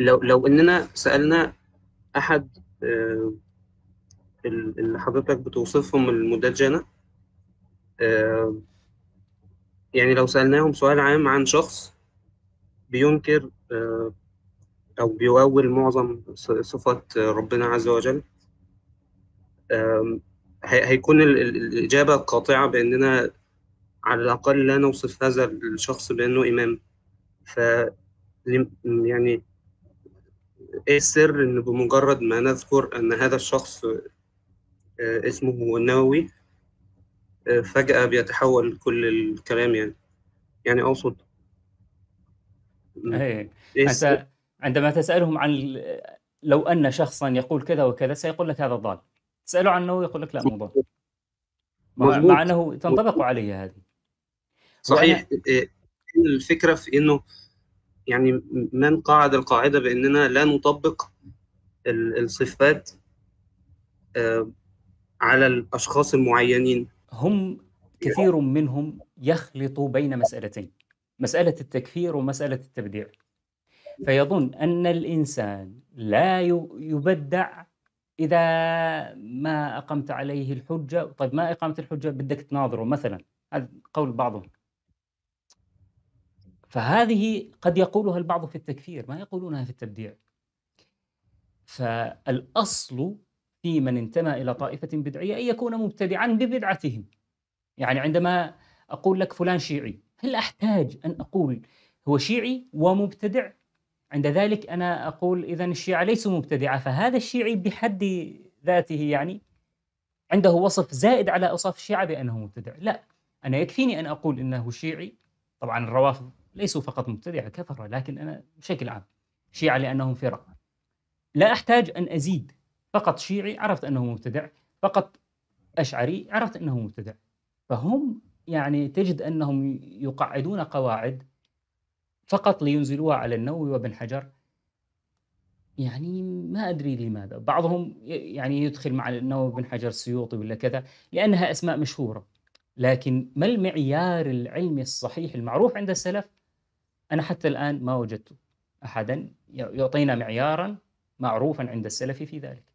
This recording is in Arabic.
لو لو اننا سالنا احد آه، اللي حضرتك بتوصفهم المدجنه آه، يعني لو سالناهم سؤال عام عن شخص بينكر آه، او بيؤول معظم صفات ربنا عز وجل هيكون الاجابه قاطعه باننا على الاقل لا نوصف هذا الشخص بانه امام ف يعني ايه السر ان بمجرد ما نذكر ان هذا الشخص آه، اسمه النووي آه، فجأة بيتحول كل الكلام يعني يعني اقصد ايه, إيه عندما تسالهم عن لو ان شخصا يقول كذا وكذا سيقول لك هذا ضال تساله عن النووي يقول لك لا مو ضال مع انه تنطبق عليه هذه صحيح إيه، إيه، الفكره في انه يعني من قاعد القاعده باننا لا نطبق الصفات آه، على الاشخاص المعينين هم كثير منهم يخلط بين مسالتين مساله التكفير ومساله التبديع فيظن ان الانسان لا يبدع اذا ما اقمت عليه الحجه طيب ما اقامه الحجه بدك تناظره مثلا هذا قول بعضهم فهذه قد يقولها البعض في التكفير ما يقولونها في التبديع فالأصل في من انتمى إلى طائفة بدعية أن يكون مبتدعا ببدعتهم يعني عندما أقول لك فلان شيعي هل أحتاج أن أقول هو شيعي ومبتدع عند ذلك أنا أقول إذا الشيعة ليسوا مبتدعة فهذا الشيعي بحد ذاته يعني عنده وصف زائد على أوصاف الشيعة بأنه مبتدع لا أنا يكفيني أن أقول إنه شيعي طبعا الروافض ليسوا فقط مبتدعة كثرة لكن أنا بشكل عام شيعة لأنهم فرق لا أحتاج أن أزيد فقط شيعي عرفت أنه مبتدع فقط أشعري عرفت أنه مبتدع فهم يعني تجد أنهم يقعدون قواعد فقط لينزلوها على النووي وابن حجر يعني ما ادري لماذا بعضهم يعني يدخل مع النووي وابن حجر السيوطي ولا كذا لانها اسماء مشهوره لكن ما المعيار العلمي الصحيح المعروف عند السلف أنا حتى الآن ما وجدت أحدا يعطينا معيارا معروفا عند السلف في ذلك